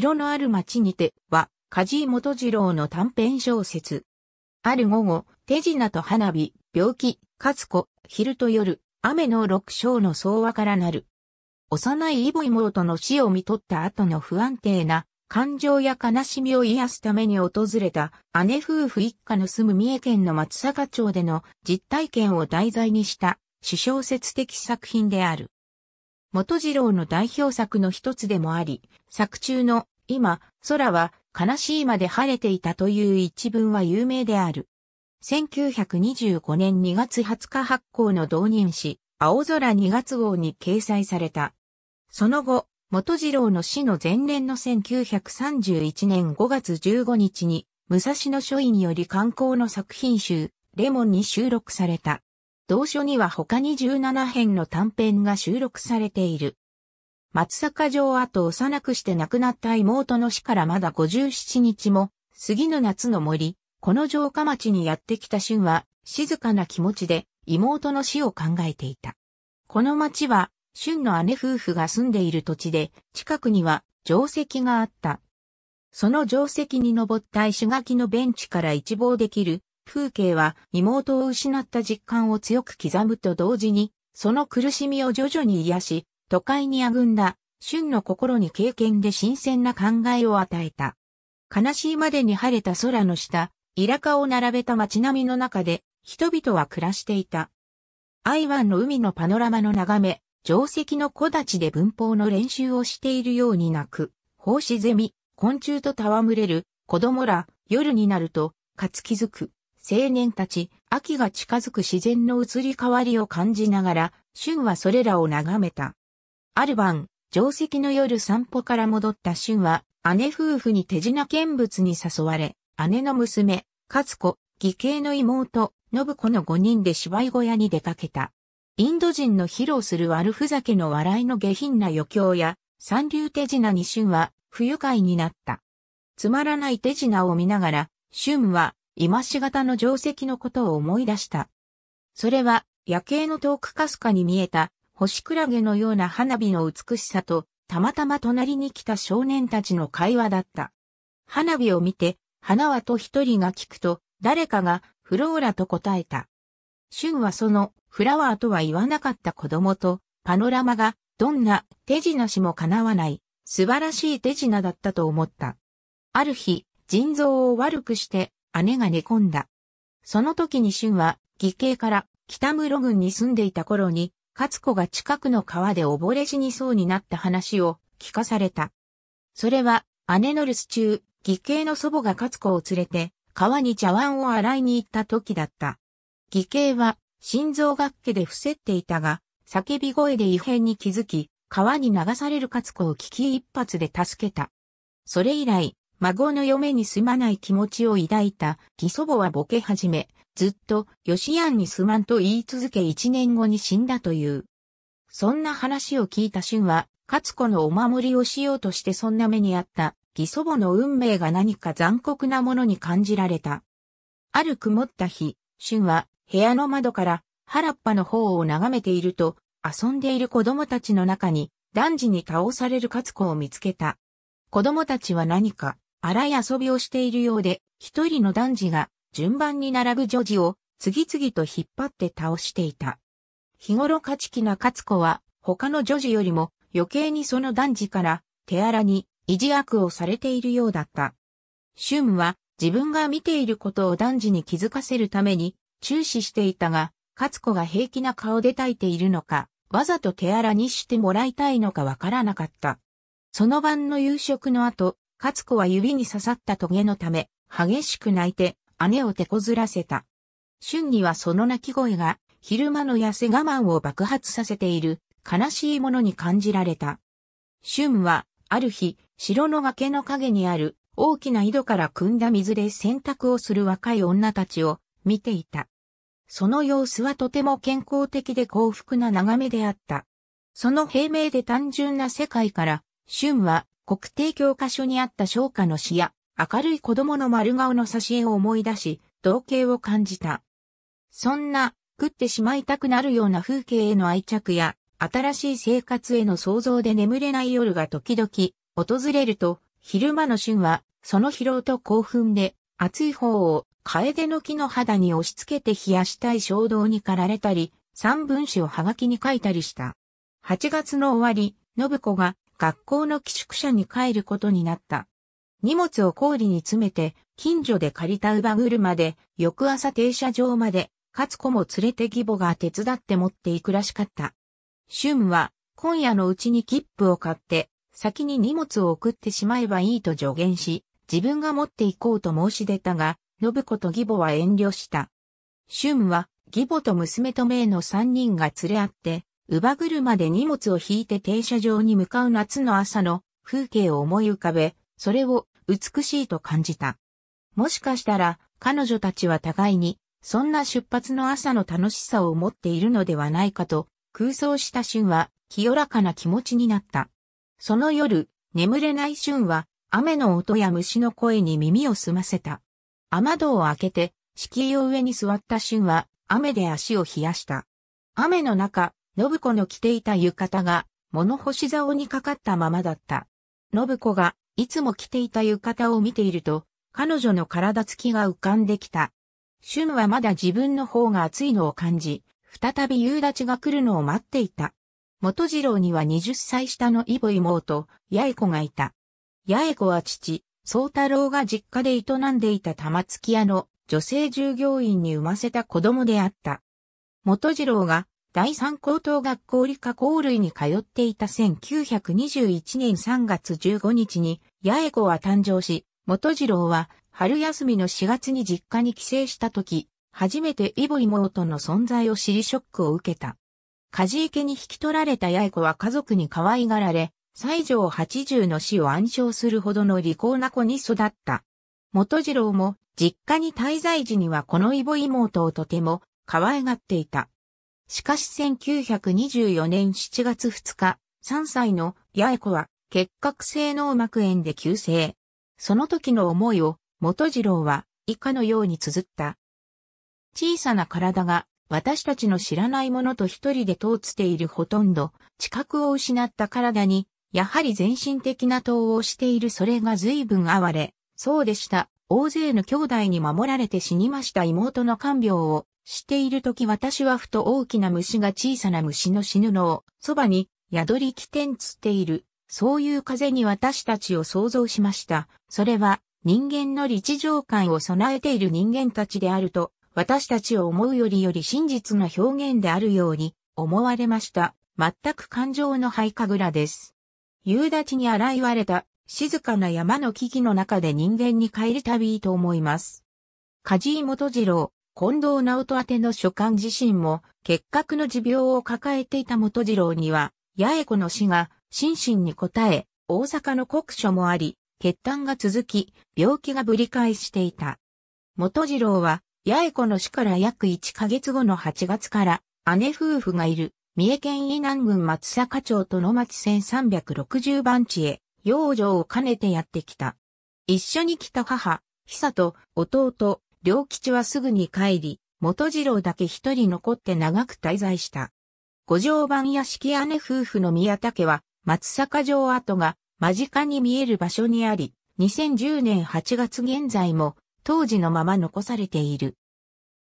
城のある町にては、梶井元次郎の短編小説。ある午後、手品と花火、病気、かつ子、昼と夜、雨の六章の相和からなる。幼いイボ妹の死を見取った後の不安定な感情や悲しみを癒すために訪れた姉夫婦一家の住む三重県の松阪町での実体験を題材にした主小説的作品である。元次郎の代表作の一つでもあり、作中の今、空は悲しいまで晴れていたという一文は有名である。1925年2月20日発行の同人誌、青空2月号に掲載された。その後、元次郎の死の前年の1931年5月15日に、武蔵野書院より観光の作品集、レモンに収録された。同書には他に17編の短編が収録されている。松坂城跡を幼くして亡くなった妹の死からまだ57日も、杉の夏の森、この城下町にやってきた春は、静かな気持ちで妹の死を考えていた。この町は、春の姉夫婦が住んでいる土地で、近くには定石があった。その定石に登った石垣のベンチから一望できる風景は妹を失った実感を強く刻むと同時に、その苦しみを徐々に癒し、都会にあぐんだ、春の心に経験で新鮮な考えを与えた。悲しいまでに晴れた空の下、イラカを並べた街並みの中で、人々は暮らしていた。アイワンの海のパノラマの眺め、定石の木立で文法の練習をしているように泣く、奉仕ゼミ、昆虫と戯れる、子供ら、夜になると、かつ気づく。青年たち、秋が近づく自然の移り変わりを感じながら、春はそれらを眺めた。ある晩、定石の夜散歩から戻った春は、姉夫婦に手品見物に誘われ、姉の娘、勝子、義兄の妹、信子の5人で芝居小屋に出かけた。インド人の披露する悪ふざけの笑いの下品な余興や、三流手品に春は不愉快になった。つまらない手品を見ながら、春は今し型の定石のことを思い出した。それは、夜景の遠くかすかに見えた、星クラゲのような花火の美しさと、たまたま隣に来た少年たちの会話だった。花火を見て、花はと一人が聞くと、誰かが、フローラと答えた。シュンはその、フラワーとは言わなかった子供と、パノラマが、どんな手品しも叶わない、素晴らしい手品だったと思った。ある日、腎臓を悪くして、姉が寝込んだ。その時に春は、義兄から北室郡に住んでいた頃に、勝子が近くの川で溺れ死にそうになった話を聞かされた。それは、姉の留守中、義兄の祖母が勝子を連れて、川に茶碗を洗いに行った時だった。義兄は、心臓学家で伏せっていたが、叫び声で異変に気づき、川に流される勝子を危機一発で助けた。それ以来、孫の嫁にすまない気持ちを抱いた義祖母はボケ始め、ずっと、ヨシアンにすまんと言い続け一年後に死んだという。そんな話を聞いた俊は、勝子のお守りをしようとしてそんな目にあった、義祖母の運命が何か残酷なものに感じられた。ある曇った日、俊は部屋の窓から原っぱの方を眺めていると、遊んでいる子供たちの中に、男児に倒される勝子を見つけた。子供たちは何か、荒い遊びをしているようで、一人の男児が順番に並ぶ女児を次々と引っ張って倒していた。日頃勝ち気な勝子は他の女児よりも余計にその男児から手荒に意地悪をされているようだった。シュンは自分が見ていることを男児に気づかせるために注視していたが、勝子が平気な顔で抱いているのか、わざと手荒にしてもらいたいのかわからなかった。その晩の夕食の後、勝子は指に刺さったトゲのため、激しく泣いて、姉を手こずらせた。春にはその泣き声が、昼間の痩せ我慢を爆発させている、悲しいものに感じられた。春は、ある日、城の崖の陰にある、大きな井戸から汲んだ水で洗濯をする若い女たちを、見ていた。その様子はとても健康的で幸福な眺めであった。その平明で単純な世界から、春は国定教科書にあった昇華の詩や、明るい子供の丸顔の挿絵を思い出し、同型を感じた。そんな、食ってしまいたくなるような風景への愛着や、新しい生活への想像で眠れない夜が時々、訪れると、昼間の旬は、その疲労と興奮で、熱い方を、楓の木の肌に押し付けて冷やしたい衝動に駆られたり、三文詩をはがきに書いたりした。8月の終わり、信子が学校の寄宿舎に帰ることになった。荷物を氷に詰めて、近所で借りた乳母車で、翌朝停車場まで、勝子も連れて義母が手伝って持っていくらしかった。春は、今夜のうちに切符を買って、先に荷物を送ってしまえばいいと助言し、自分が持って行こうと申し出たが、信子と義母は遠慮した。春は、義母と娘と名の三人が連れ合って、乳母車で荷物を引いて停車場に向かう夏の朝の風景を思い浮かべ、それを美しいと感じた。もしかしたら彼女たちは互いにそんな出発の朝の楽しさを持っているのではないかと空想した春は清らかな気持ちになった。その夜、眠れない春は雨の音や虫の声に耳を澄ませた。雨戸を開けて敷居を上に座った春は雨で足を冷やした。雨の中、信子の着ていた浴衣が物干し竿にかかったままだった。信子がいつも着ていた浴衣を見ていると、彼女の体つきが浮かんできた。シュムはまだ自分の方が熱いのを感じ、再び夕立が来るのを待っていた。元次郎には20歳下のイボ妹、八重子がいた。八重子は父、宗太郎が実家で営んでいた玉突き屋の女性従業員に産ませた子供であった。元次郎が第三高等学校理科校類に通っていた1921年3月15日に、八重子は誕生し、元次郎は春休みの4月に実家に帰省した時、初めてイボ妹の存在を知りショックを受けた。梶池に引き取られた八重子は家族に可愛がられ、西条80の死を暗唱するほどの利口な子に育った。元次郎も実家に滞在時にはこのイボ妹をとても可愛がっていた。しかし1924年7月2日、3歳の八重子は結核性脳膜炎で急性。その時の思いを元次郎は以下のように綴った。小さな体が私たちの知らないものと一人で通っているほとんど、知覚を失った体に、やはり全身的な統合しているそれが随分哀れ、そうでした。大勢の兄弟に守られて死にました妹の看病をしている時私はふと大きな虫が小さな虫の死ぬのをそばに宿り起点つっている。そういう風に私たちを想像しました。それは人間の立場感を備えている人間たちであると、私たちを思うよりより真実な表現であるように思われました。全く感情の灰ぐらです。夕立に洗いわれた静かな山の木々の中で人間に帰りたびいと思います。梶井元次郎、近藤直人宛ての書簡自身も、結核の持病を抱えていた元次郎には、八重子の死が、心身に応え、大阪の国書もあり、血痰が続き、病気がぶり返していた。元次郎は、八重子の死から約1ヶ月後の8月から、姉夫婦がいる、三重県伊南郡松坂町と野町1360番地へ、養女を兼ねてやってきた。一緒に来た母、久と弟、良吉はすぐに帰り、元次郎だけ一人残って長く滞在した。五条番屋敷姉夫婦の宮田家は、松坂城跡が間近に見える場所にあり、2010年8月現在も当時のまま残されている。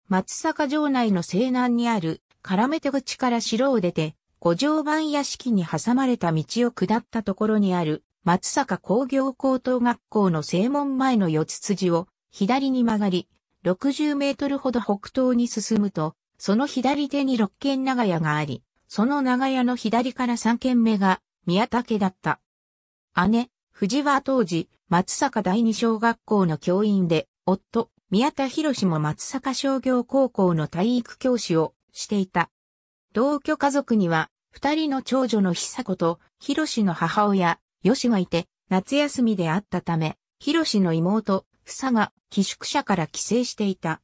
松坂城内の西南にある絡め手口から城を出て、五条番屋敷に挟まれた道を下ったところにある松坂工業高等学校の正門前の四つ辻を左に曲がり、60メートルほど北東に進むと、その左手に六軒長屋があり、その長屋の左から三軒目が宮武だった。姉、藤は当時、松坂第二小学校の教員で、夫、宮田博も松坂商業高校の体育教師をしていた。同居家族には、二人の長女の久子と、博の母親、よしがいて、夏休みであったため、ひろしの妹、ふさが寄宿舎から帰省していた。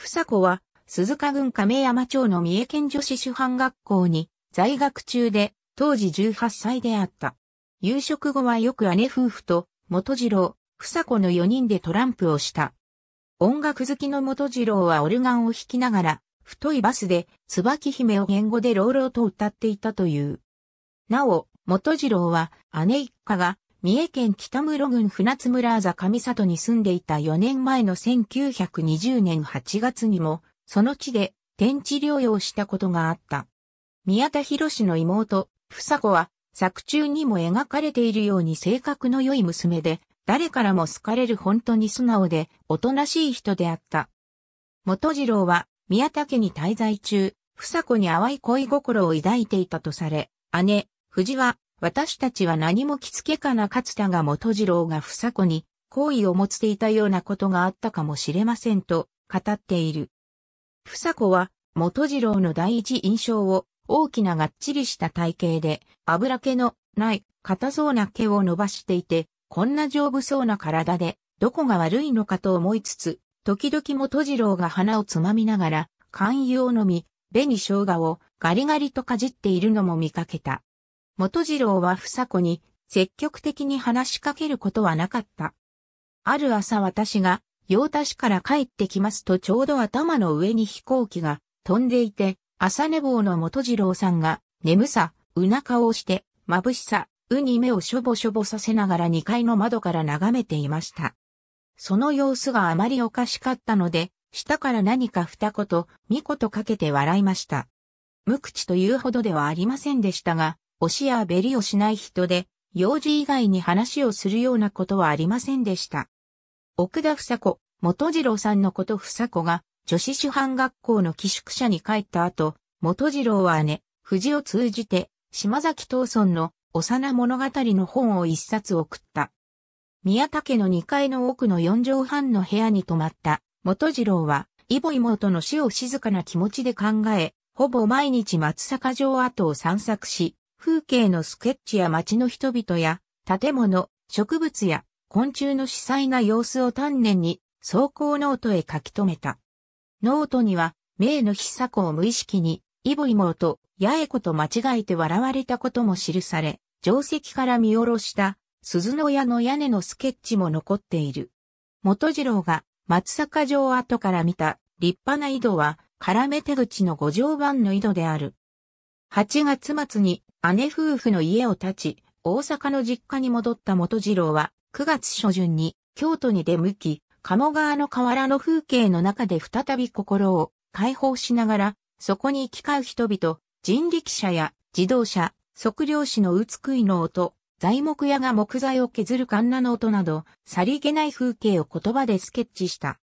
ふさ子は、鈴鹿郡亀山町の三重県女子主犯学校に在学中で、当時18歳であった。夕食後はよく姉夫婦と、元次郎、房子の4人でトランプをした。音楽好きの元次郎はオルガンを弾きながら、太いバスで、椿姫を言語で朗々と歌っていたという。なお、元次郎は姉一家が三重県北室郡船津村座上里に住んでいた4年前の1920年8月にも、その地で天地療養したことがあった。宮田博士の妹、房子は、作中にも描かれているように性格の良い娘で、誰からも好かれる本当に素直で、おとなしい人であった。元次郎は、宮田家に滞在中、房子に淡い恋心を抱いていたとされ、姉、藤は、私たちは何も着付けかな勝田が元次郎が房子に、好意を持っていたようなことがあったかもしれませんと、語っている。房子は、元次郎の第一印象を、大きながっちりした体型で、油気のない、硬そうな毛を伸ばしていて、こんな丈夫そうな体で、どこが悪いのかと思いつつ、時々元次郎が鼻をつまみながら、肝油を飲み、紅生姜をガリガリとかじっているのも見かけた。元次郎は房子に積極的に話しかけることはなかった。ある朝私が、用田市から帰ってきますとちょうど頭の上に飛行機が飛んでいて、朝寝坊の元次郎さんが、眠さ、うな顔をして、眩しさ、うに目をしょぼしょぼさせながら2階の窓から眺めていました。その様子があまりおかしかったので、下から何か二言、三ことかけて笑いました。無口というほどではありませんでしたが、押しやべりをしない人で、幼児以外に話をするようなことはありませんでした。奥田房子、元次郎さんのこと房子が、女子主犯学校の寄宿舎に帰った後、元次郎は姉、藤を通じて、島崎東村の幼物語の本を一冊送った。宮田家の2階の奥の4畳半の部屋に泊まった元次郎は、イボ妹の死を静かな気持ちで考え、ほぼ毎日松坂城跡を散策し、風景のスケッチや街の人々や、建物、植物や昆虫の主催な様子を丹念に、走行ノートへ書き留めた。ノートには、名の久子を無意識に、イボイモと八重子と間違えて笑われたことも記され、定石から見下ろした鈴の屋の屋根のスケッチも残っている。元次郎が松坂城跡から見た立派な井戸は、絡め手口の五条番の井戸である。8月末に姉夫婦の家を立ち、大阪の実家に戻った元次郎は、9月初旬に京都に出向き、鴨川の河原の風景の中で再び心を解放しながら、そこに行き交う人々、人力車や自動車、測量士のうつくいの音、材木屋が木材を削るカンナの音など、さりげない風景を言葉でスケッチした。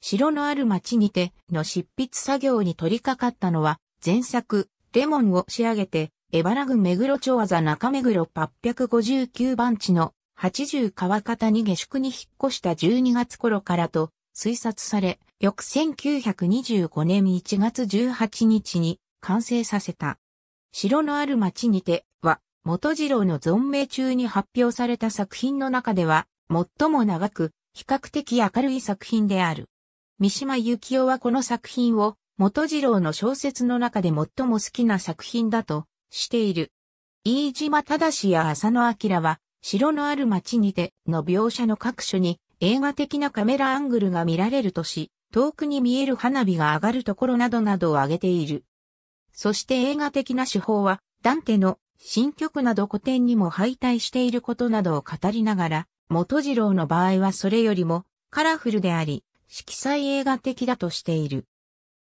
城のある町にての執筆作業に取り掛かったのは、前作、レモンを仕上げて、エ江原郡目黒町あざ中目黒859番地の80川方に下宿に引っ越した12月頃からと推察され、翌1925年1月18日に完成させた。城のある町にては、元次郎の存命中に発表された作品の中では、最も長く、比較的明るい作品である。三島幸紀夫はこの作品を、元次郎の小説の中で最も好きな作品だとしている。飯島正や浅野明は、城のある町にての描写の各所に映画的なカメラアングルが見られるとし、遠くに見える花火が上がるところなどなどを挙げている。そして映画的な手法は、ダンテの新曲など古典にも敗退していることなどを語りながら、元次郎の場合はそれよりもカラフルであり、色彩映画的だとしている。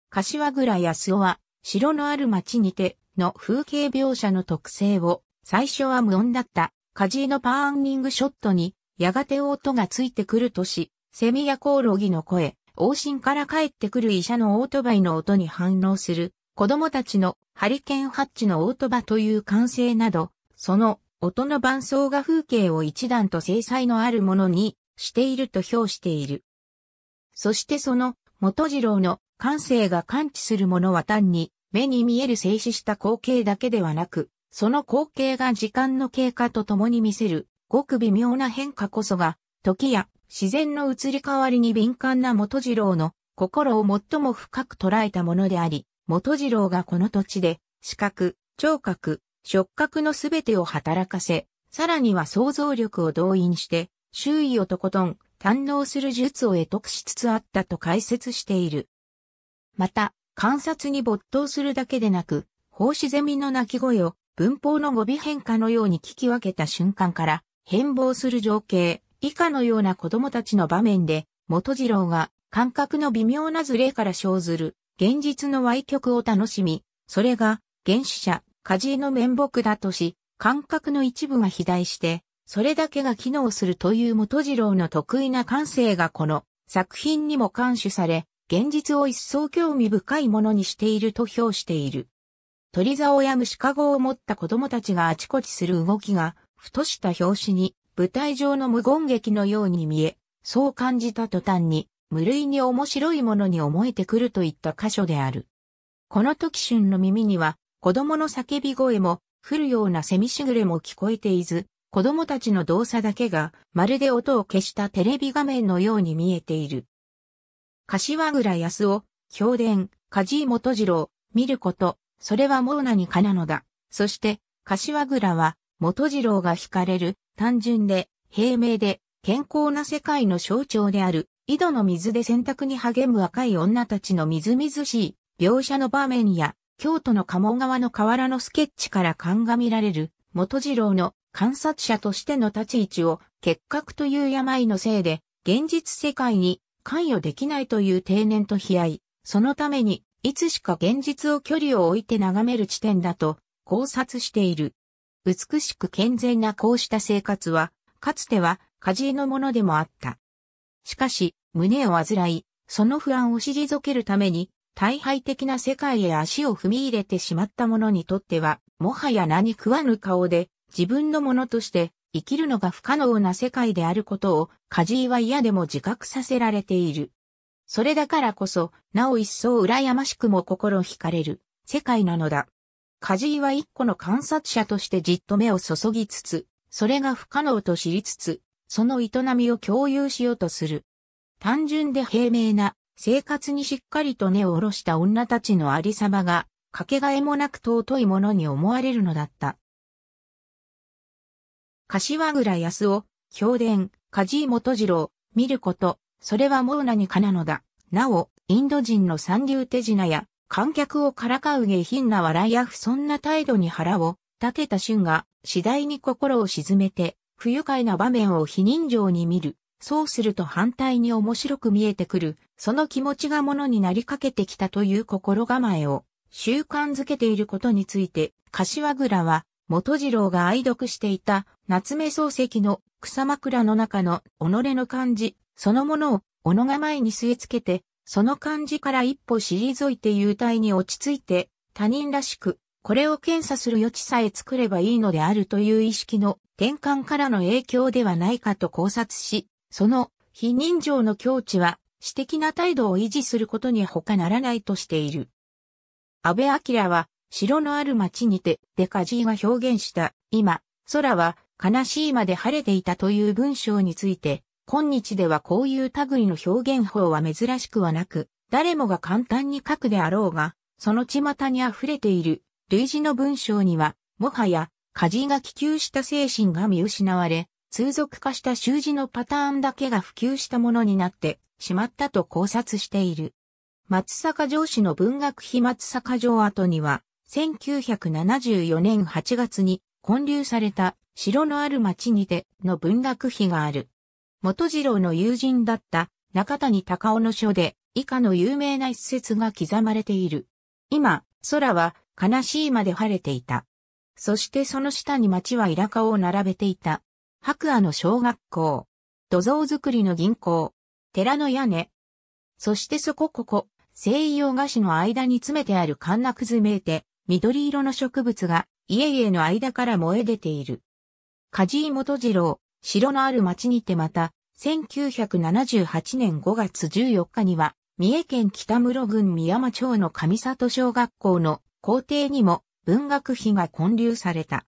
柏倉康夫は、城のある町にての風景描写の特性を、最初は無音だった、カジーのパーニングショットに、やがて音がついてくるとし、セミやコオロギの声、往診から帰ってくる医者のオートバイの音に反応する、子供たちのハリケーンハッチのオートバという歓声など、その音の伴奏が風景を一段と精細のあるものにしていると評している。そしてその元次郎の感性が感知するものは単に目に見える静止した光景だけではなく、その光景が時間の経過とともに見せる、ごく微妙な変化こそが、時や自然の移り変わりに敏感な元次郎の心を最も深く捉えたものであり、元次郎がこの土地で、視覚、聴覚、触覚のすべてを働かせ、さらには想像力を動員して、周囲をとことん堪能する術を得得しつつあったと解説している。また、観察に没頭するだけでなく、奉仕ゼミの鳴き声を文法の語尾変化のように聞き分けた瞬間から変貌する情景、以下のような子供たちの場面で、元次郎が感覚の微妙なズレから生ずる現実の歪曲を楽しみ、それが原始者、梶事の面目だとし、感覚の一部が肥大して、それだけが機能するという元次郎の得意な感性がこの作品にも監視され、現実を一層興味深いものにしていると評している。鳥竿や虫かごを持った子供たちがあちこちする動きが、ふとした拍子に、舞台上の無言劇のように見え、そう感じた途端に、無類に面白いものに思えてくるといった箇所である。この時春の耳には、子供の叫び声も、降るようなセミしぐれも聞こえていず、子供たちの動作だけが、まるで音を消したテレビ画面のように見えている。柏倉康夫、評伝、梶井元次郎、見ること、それはもう何かなのだ。そして、柏倉は、元次郎が惹かれる、単純で、平明で、健康な世界の象徴である、井戸の水で洗濯に励む若い女たちのみずみずしい、描写の場面や、京都の鴨川の河原のスケッチから鑑みられる、元次郎の観察者としての立ち位置を、結核という病のせいで、現実世界に関与できないという定年と悲哀、そのために、いつしか現実を距離を置いて眺める地点だと考察している。美しく健全なこうした生活は、かつては家事のものでもあった。しかし、胸を患い、その不安を退けるために、大敗的な世界へ足を踏み入れてしまった者にとっては、もはや何食わぬ顔で、自分のものとして、生きるのが不可能な世界であることを、カジイは嫌でも自覚させられている。それだからこそ、なお一層羨ましくも心惹かれる、世界なのだ。カジイは一個の観察者としてじっと目を注ぎつつ、それが不可能と知りつつ、その営みを共有しようとする。単純で平明な、生活にしっかりと根を下ろした女たちのありさまが、かけがえもなく尊いものに思われるのだった。柏倉康夫、評伝、梶井元次郎、見ること、それはもう何かなのだ。なお、インド人の三流手品や、観客をからかう下品な笑いや不遜な態度に腹を立てた春が、次第に心を沈めて、不愉快な場面を非人情に見る。そうすると反対に面白く見えてくる、その気持ちがものになりかけてきたという心構えを習慣づけていることについて、柏倉は元次郎が愛読していた夏目漱石の草枕の中の己の漢字そのものを己が前に据え付けて、その漢字から一歩退いて幽体に落ち着いて他人らしくこれを検査する余地さえ作ればいいのであるという意識の転換からの影響ではないかと考察し、その非人情の境地は私的な態度を維持することに他ならないとしている。安倍明は城のある町にて、デカジーが表現した、今、空は悲しいまで晴れていたという文章について、今日ではこういう類の表現法は珍しくはなく、誰もが簡単に書くであろうが、その巷に溢れている、類似の文章には、もはや、家事が気求した精神が見失われ、通俗化した習字のパターンだけが普及したものになってしまったと考察している。松阪城市の文学碑松阪城跡には、1974年8月に建立された城のある町にての文学碑がある。元次郎の友人だった中谷隆夫の書で以下の有名な一節が刻まれている。今、空は悲しいまで晴れていた。そしてその下に町はイラカを並べていた。白亜の小学校。土蔵造りの銀行。寺の屋根。そしてそこここ、西洋菓子の間に詰めてある神楽ナクズ緑色の植物が家々の間から燃え出ている。梶井元次郎、城のある町にてまた、1978年5月14日には、三重県北室郡宮間町の上里小学校の校庭にも文学費が建立された。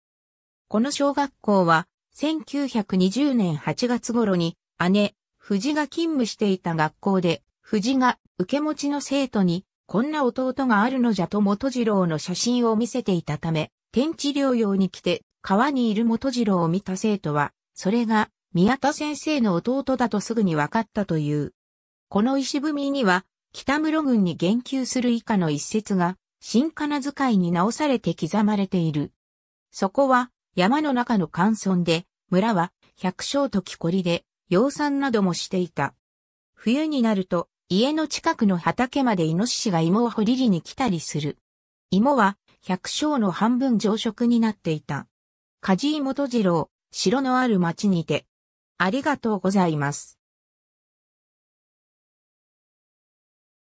この小学校は、1920年8月頃に、姉、藤が勤務していた学校で、藤が受け持ちの生徒にこんな弟があるのじゃと元次郎の写真を見せていたため、天地療養に来て、川にいる元次郎を見た生徒は、それが、宮田先生の弟だとすぐに分かったという。この石踏みには、北室郡に言及する以下の一節が、新金遣いに直されて刻まれている。そこは、山の中の寒村で、村は、百姓と木こりで、養蚕などもしていた。冬になると、家の近くの畑までイノシシが芋を掘りりに来たりする。芋は百姓の半分常食になっていた。梶井元次郎、城のある町にて。ありがとうございます。